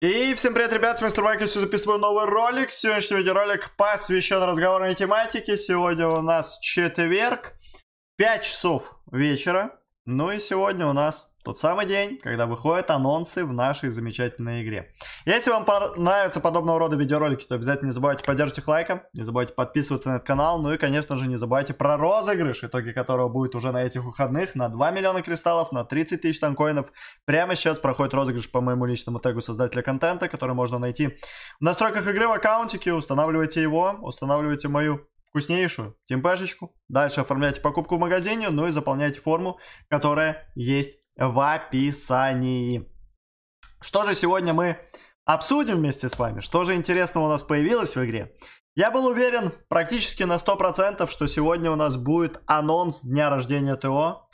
И всем привет, ребят, с вами Майк, я записываю новый ролик. Сегодняшний видеоролик посвящен разговорной тематике. Сегодня у нас четверг, 5 часов вечера. Ну и сегодня у нас тот самый день, когда выходят анонсы в нашей замечательной игре. Если вам нравятся подобного рода видеоролики, то обязательно не забывайте поддерживать их лайком, не забывайте подписываться на этот канал, ну и, конечно же, не забывайте про розыгрыш, итоги которого будет уже на этих выходных, на 2 миллиона кристаллов, на 30 тысяч танкоинов. Прямо сейчас проходит розыгрыш по моему личному тегу создателя контента, который можно найти в настройках игры в аккаунтике, устанавливайте его, устанавливайте мою вкуснейшую темпешечку, дальше оформляйте покупку в магазине, ну и заполняйте форму, которая есть в описании. Что же сегодня мы Обсудим вместе с вами, что же интересного у нас появилось в игре. Я был уверен практически на 100%, что сегодня у нас будет анонс дня рождения ТО.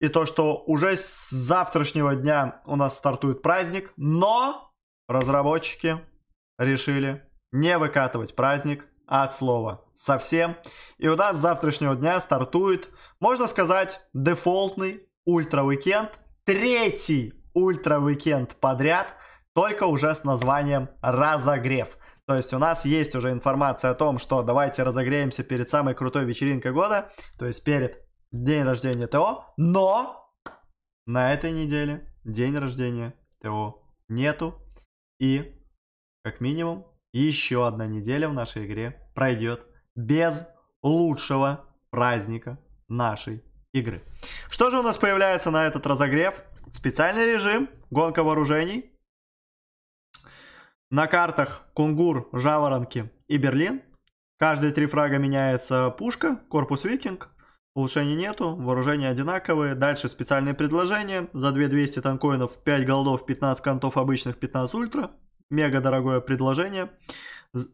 И то, что уже с завтрашнего дня у нас стартует праздник. Но разработчики решили не выкатывать праздник от слова совсем. И у нас с завтрашнего дня стартует, можно сказать, дефолтный ультра-уикенд. Третий ультра-уикенд подряд – только уже с названием «Разогрев». То есть у нас есть уже информация о том, что давайте разогреемся перед самой крутой вечеринкой года, то есть перед день рождения ТО, но на этой неделе день рождения ТО нету. И, как минимум, еще одна неделя в нашей игре пройдет без лучшего праздника нашей игры. Что же у нас появляется на этот разогрев? Специальный режим, гонка вооружений, на картах Кунгур, Жаворонки и Берлин. Каждые три фрага меняется пушка, корпус Викинг. Улучшений нету, вооружения одинаковые. Дальше специальные предложения. За 2200 танкоинов 5 голдов, 15 контов обычных, 15 ультра. Мега дорогое предложение.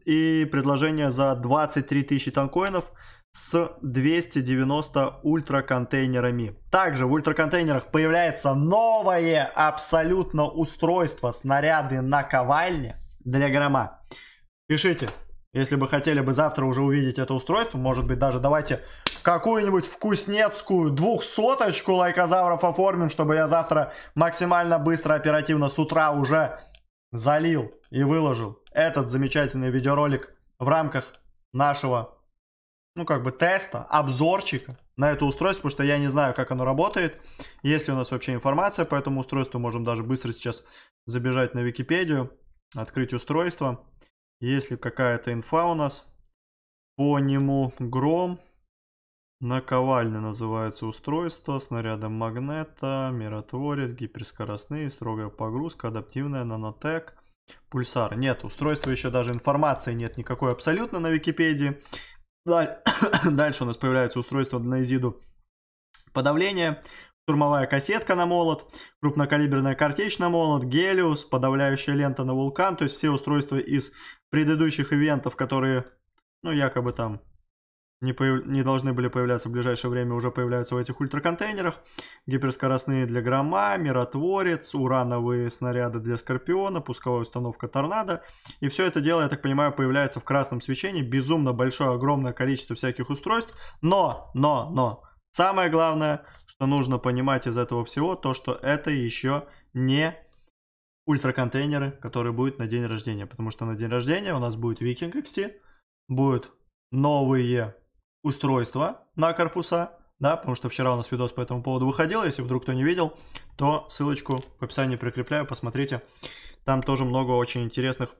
И предложение за 23 тысячи танкоинов с 290 контейнерами. Также в ультра контейнерах появляется новое абсолютно устройство снаряды на ковальне для грома. Пишите, если бы хотели бы завтра уже увидеть это устройство, может быть даже давайте какую-нибудь вкуснецкую двухсоточку лайкозавров оформим, чтобы я завтра максимально быстро, оперативно с утра уже залил и выложил этот замечательный видеоролик в рамках нашего, ну как бы теста, обзорчика на это устройство, потому что я не знаю, как оно работает, есть ли у нас вообще информация по этому устройству, можем даже быстро сейчас забежать на Википедию, открыть устройство. Если какая-то инфа у нас по нему гром, наковальня называется устройство, снарядом магнета, миротворец, гиперскоростные, строгая погрузка, адаптивная, нанотек, пульсар. Нет, устройства еще даже информации нет никакой абсолютно на Википедии. Дальше у нас появляется устройство на изиду подавление Штурмовая кассетка на молот, крупнокалиберная картечь на молот, гелиус, подавляющая лента на вулкан. То есть все устройства из предыдущих ивентов, которые, ну, якобы там не, появ... не должны были появляться в ближайшее время, уже появляются в этих ультраконтейнерах. Гиперскоростные для грома, миротворец, урановые снаряды для скорпиона, пусковая установка торнадо. И все это дело, я так понимаю, появляется в красном свечении. Безумно большое, огромное количество всяких устройств. Но, но, но, самое главное, что нужно понимать из этого всего, то, что это еще не ультраконтейнеры, которые будут на день рождения. Потому что на день рождения у нас будет Викинг XT, будут новые устройства на корпуса, да, потому что вчера у нас видос по этому поводу выходил, если вдруг кто не видел, то ссылочку в описании прикрепляю, посмотрите. Там тоже много очень интересных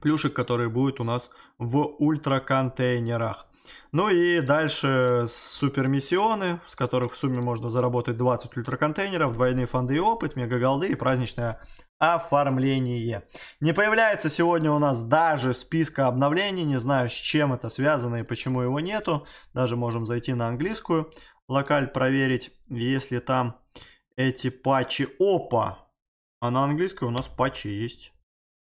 плюшек, которые будут у нас в ультраконтейнерах. Ну и дальше супермиссионы, с которых в сумме можно заработать 20 ультраконтейнеров, двойные фонды и опыт, мегаголды и праздничное оформление. Не появляется сегодня у нас даже списка обновлений, не знаю с чем это связано и почему его нету. Даже можем зайти на английскую локаль проверить, если там эти патчи. Опа! А на английской у нас патчи есть.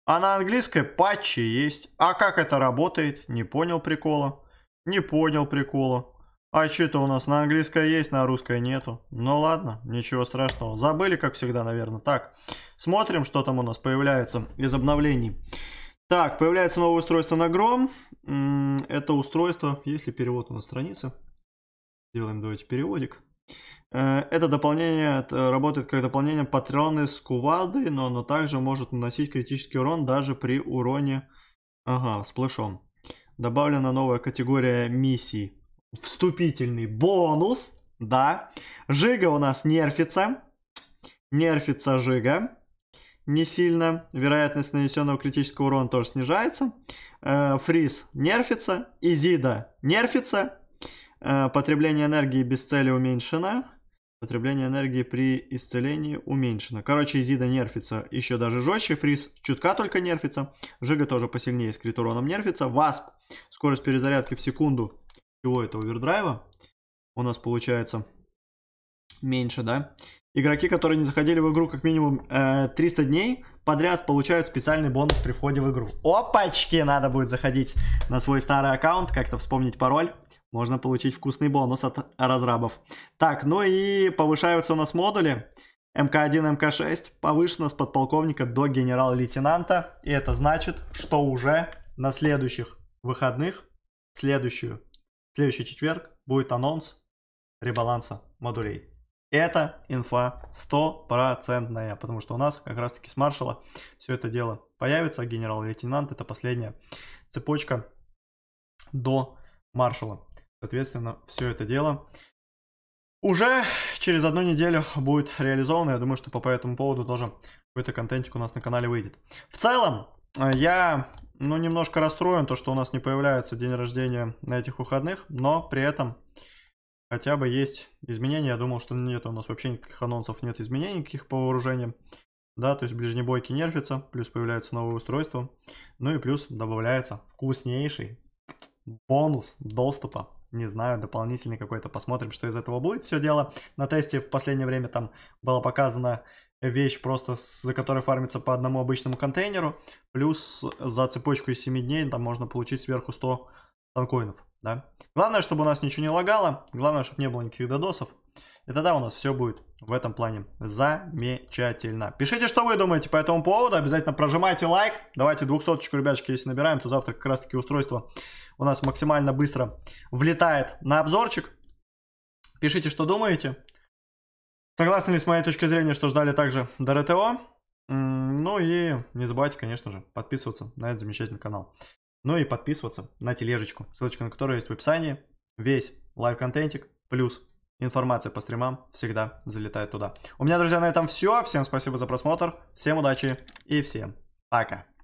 А на английской патчи есть. А как это работает? Не понял прикола. Не понял прикола. А что это у нас на английской есть, на русской нету. Ну ладно, ничего страшного. Забыли, как всегда, наверное. Так, смотрим, что там у нас появляется из обновлений. Так, появляется новое устройство на Гром. Это устройство, если перевод у нас страницы. Делаем, давайте, переводик. Э, это дополнение это работает как дополнение патроны с кувалдой, но оно также может наносить критический урон даже при уроне ага, сплэшом. Добавлена новая категория миссий. Вступительный бонус, да. Жига у нас нерфится. Нерфится Жига не сильно. Вероятность нанесенного критического урона тоже снижается. Э, фриз нерфится. Изида нерфится. Э, потребление энергии без цели уменьшено. Потребление энергии при исцелении уменьшено. Короче, Изида нерфится еще даже жестче. Фриз чутка только нерфится. Жига тоже посильнее с крит уроном нерфится. Васп. Скорость перезарядки в секунду. Чего это? Овердрайва? У нас получается меньше, да? Игроки, которые не заходили в игру как минимум э, 300 дней, подряд получают специальный бонус при входе в игру. Опачки! Надо будет заходить на свой старый аккаунт, как-то вспомнить пароль. Можно получить вкусный бонус от разрабов. Так, ну и повышаются у нас модули. МК-1, МК-6 повышено с подполковника до генерал-лейтенанта. И это значит, что уже на следующих выходных, в следующую, в следующий четверг, будет анонс ребаланса модулей. Это инфа стопроцентная, потому что у нас как раз таки с маршала все это дело появится. А генерал-лейтенант это последняя цепочка до маршала. Соответственно, все это дело уже через одну неделю будет реализовано. Я думаю, что по, этому поводу тоже какой-то контентик у нас на канале выйдет. В целом, э, я ну, немножко расстроен, то, что у нас не появляется день рождения на этих выходных, но при этом хотя бы есть изменения. Я думал, что нет у нас вообще никаких анонсов, нет изменений никаких по вооружениям. Да, то есть ближнебойки нерфятся, плюс появляется новое устройство, ну и плюс добавляется вкуснейший бонус доступа не знаю, дополнительный какой-то, посмотрим, что из этого будет. Все дело на тесте в последнее время там была показана вещь просто, за которой фармится по одному обычному контейнеру, плюс за цепочку из 7 дней там можно получить сверху 100 танкоинов, да. Главное, чтобы у нас ничего не лагало, главное, чтобы не было никаких додосов, и тогда у нас все будет в этом плане замечательно. Пишите, что вы думаете по этому поводу. Обязательно прожимайте лайк. Давайте двухсоточку, ребяточки, если набираем, то завтра как раз-таки устройство у нас максимально быстро влетает на обзорчик. Пишите, что думаете. Согласны ли с моей точки зрения, что ждали также до РТО? Ну и не забывайте, конечно же, подписываться на этот замечательный канал. Ну и подписываться на тележечку, ссылочка на которую есть в описании. Весь лайв-контентик плюс информация по стримам всегда залетает туда. У меня, друзья, на этом все. Всем спасибо за просмотр, всем удачи и всем пока.